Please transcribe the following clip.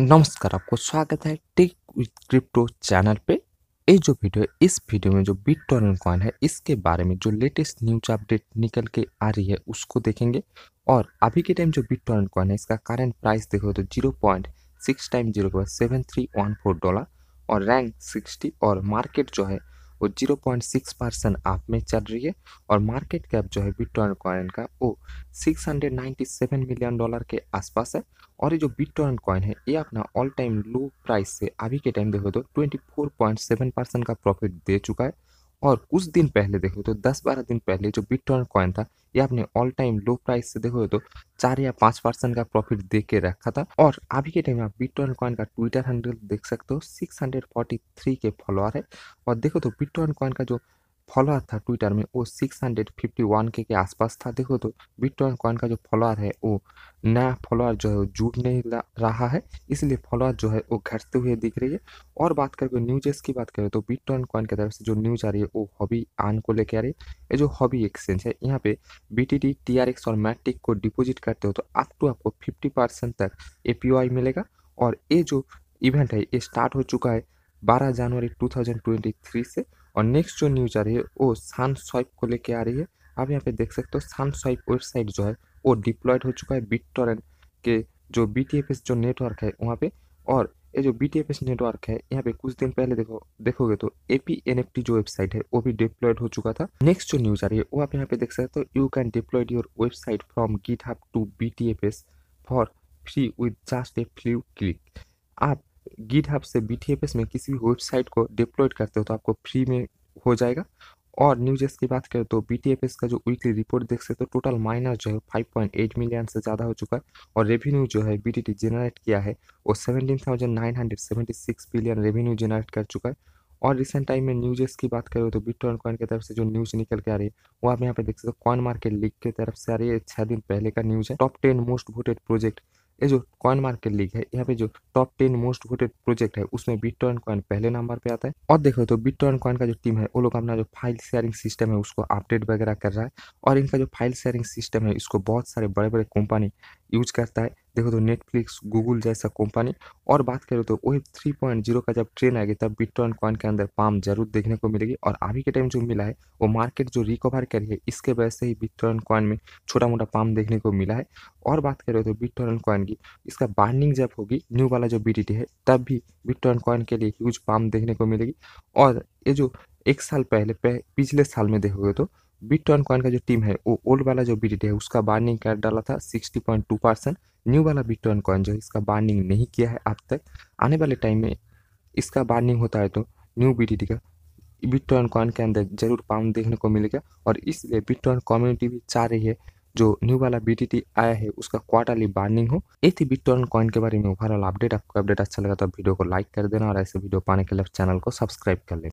नमस्कार आपको स्वागत है टेक विथ क्रिप्टो चैनल पे ये जो वीडियो है इस वीडियो में जो बिट टॉरन कॉइन है इसके बारे में जो लेटेस्ट न्यूज अपडेट निकल के आ रही है उसको देखेंगे और अभी के टाइम जो बिट टॉरन कॉइन है इसका करंट प्राइस देखो तो zero point six time zero seven three one four dollar और रैंक सिक्सटी और मार्केट जो है वो सिक्स परसेंट आप में चल रही है और मार्केट कैप जो है बिटकॉइन कॉइन का वो six hundred seven million dollar के आसपास है और ये जो बिटकॉइन कॉइन है ये अपना ऑल टाइम लो प्राइस से अभी के टाइम देखो तो twenty four point seven percent का प्रॉफिट दे चुका है और कुछ दिन पहले देखो तो दस बारह दिन पहले जो बिटकॉइन कॉइन था ये आपने ऑल टाइम लो प्राइस से देखो तो चार या पाँच परसेंट का प्रॉफिट दे के रखा था और अभी के टाइम में आप बिटकॉइन कॉइन का ट्विटर हैंडल देख सकते हो सिक्स हंड्रेड फोर्टी थ्री के फॉलोअर है और देखो तो बिटकॉइन कॉइन का जो फॉलोअर था ट्विटर में वो 651 के के आसपास था देखो तो बिटकॉइन कॉइन का जो फॉलोअर है वो नया फॉलोअर जो है वो जुड़ नहीं रहा है इसलिए फॉलोअर जो है वो घटते हुए दिख रही है और बात करके न्यूजेस की बात करें तो बिटकॉइन कॉइन की तरफ से जो न्यूज आ रही है वो हॉबी आन को लेकर आ रही है ये जो हॉबी एक्सचेंज है यहाँ पे B T T T R X और मैट्रिक को डिपोजिट करते हो तो अप टू आपको फिफ्टी परसेंट तक ए पी वाई मिलेगा और ये जो इवेंट है ये स्टार्ट हो चुका है 12 जनवरी 2023 से और नेक्स्ट जो न्यूज आ रही है वो सन स्वाइप को लेके आ रही है आप यहाँ पे देख सकते हो सन स्वाइप वेबसाइट जो है वो डिप्लॉयड हो चुका है बिट टोरेंट के जो बी जो नेटवर्क है वहाँ पे और ये जो बी नेटवर्क है यहाँ पे कुछ दिन पहले देखो देखोगे तो A P N F T जो वेबसाइट है वो भी डिप्लॉयड हो चुका था नेक्स्ट जो न्यूज आ रही है वो आप यहाँ पे देख सकते हो you can deployed your website from GitHub to B for free with just a few click आप गिटहब से बी में किसी भी वेबसाइट को डिप्लॉयड करते हो तो आपको फ्री में हो जाएगा और न्यूज की बात करें तो बी का जो वीकली रिपोर्ट देख सकते हो तो टोटल माइनस जो है 5.8 मिलियन से ज़्यादा हो चुका है और रेवेन्यू जो है बी जनरेट किया है वो 17,976 बिलियन रेवेन्यू जनरेट कर चुका है और रिसेंट टाइम में न्यूज की बात करें तो बिटकॉइन कॉइन की तरफ से जो न्यूज निकल के आ रही है वो आप यहाँ पे देख सकते हो कॉइन मार्केट लीग की तरफ से आ रही है छह दिन पहले का न्यूज है top ten most voted project ये जो कॉइन मार्केट लीग है यहाँ पे जो top ten most voted project है उसमें बिट टॉइन कॉइन पहले नंबर पे आता है और देखो तो बिट टॉइन कॉइन का जो टीम है वो लोग अपना जो फाइल शेयरिंग सिस्टम है उसको अपडेट वगैरह कर रहा है और इनका जो फाइल शेयरिंग सिस्टम है इसको बहुत सारे बड़े बड़े कंपनी यूज करता है देखो तो नेटफ्लिक्स गूगल जैसा कंपनी और बात करें तो वेब थ्री पॉइंट जीरो का जब ट्रेन आएगी तब बिटकॉइन कॉइन के अंदर पाम जरूर देखने को मिलेगी और अभी के टाइम जो मिला है वो मार्केट जो रिकवर करी है इसके वजह से ही बिटकॉइन कॉइन में छोटा मोटा पाम देखने को मिला है और बात करें तो बिटकॉइन कॉइन की इसका बार्निंग जब होगी न्यू वाला जो बी है तब भी बिटकॉइन कॉइन के लिए ह्यूज पाम देखने को मिलेगी और ये जो एक साल पहले पिछले साल में देखोगे तो बिट टॉन कॉइन का जो टीम है वो ओल्ड वाला जो बिट है उसका बार्निंग कर डाला था 60.2 परसेंट न्यू वाला बिट कॉइन जो है इसका बार्निंग नहीं किया है अब तक आने वाले टाइम में इसका बार्निंग होता है तो न्यू बी का बिटकॉइन कॉइन के अंदर जरूर पाउंड देखने को मिलेगा और इसलिए बिटकॉइन कम्युनिटी भी चाह रही है जो न्यू वाला बी आया है उसका क्वार्टरली बार्निंग हो ये थी बिटकॉइन कॉइन के बारे में ओवरऑल अपडेट आपको अपडेट अच्छा लगा तो वीडियो को लाइक कर देना और ऐसे वीडियो पाने के लिए चैनल को सब्सक्राइब कर लेना